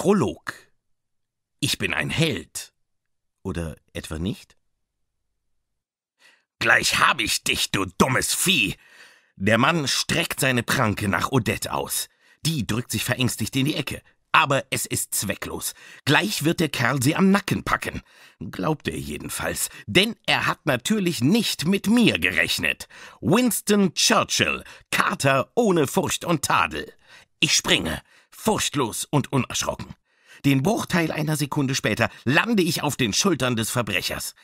Prolog. Ich bin ein Held. Oder etwa nicht? Gleich hab ich dich, du dummes Vieh! Der Mann streckt seine Pranke nach Odette aus. Die drückt sich verängstigt in die Ecke. Aber es ist zwecklos. Gleich wird der Kerl sie am Nacken packen. Glaubt er jedenfalls. Denn er hat natürlich nicht mit mir gerechnet. Winston Churchill, Kater ohne Furcht und Tadel. Ich springe, furchtlos und unerschrocken. Den Bruchteil einer Sekunde später lande ich auf den Schultern des Verbrechers.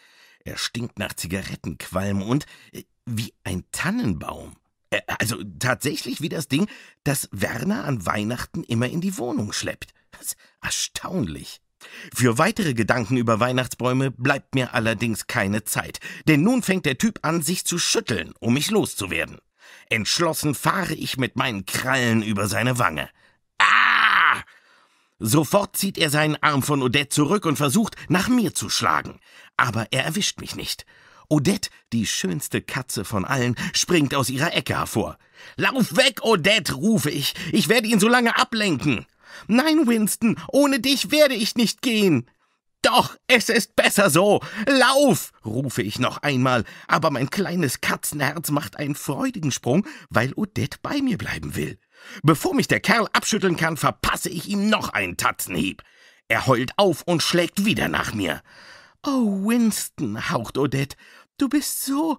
Er stinkt nach Zigarettenqualm und äh, wie ein Tannenbaum. Äh, also tatsächlich wie das Ding, das Werner an Weihnachten immer in die Wohnung schleppt. Das ist erstaunlich. Für weitere Gedanken über Weihnachtsbäume bleibt mir allerdings keine Zeit, denn nun fängt der Typ an, sich zu schütteln, um mich loszuwerden. Entschlossen fahre ich mit meinen Krallen über seine Wange. Ah! Sofort zieht er seinen Arm von Odette zurück und versucht, nach mir zu schlagen. Aber er erwischt mich nicht. Odette, die schönste Katze von allen, springt aus ihrer Ecke hervor. Lauf weg, Odette, rufe ich. Ich werde ihn so lange ablenken. Nein, Winston, ohne dich werde ich nicht gehen. Doch, es ist besser so. Lauf! rufe ich noch einmal, aber mein kleines Katzenherz macht einen freudigen Sprung, weil Odette bei mir bleiben will. Bevor mich der Kerl abschütteln kann, verpasse ich ihm noch einen Tatzenhieb. Er heult auf und schlägt wieder nach mir. Oh, Winston, haucht Odette, du bist so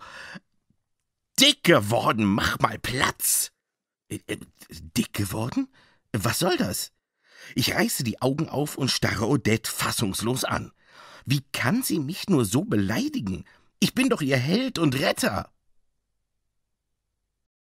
dick geworden, mach mal Platz. Äh, äh, dick geworden? Was soll das? Ich reiße die Augen auf und starre Odette fassungslos an. Wie kann sie mich nur so beleidigen? Ich bin doch ihr Held und Retter.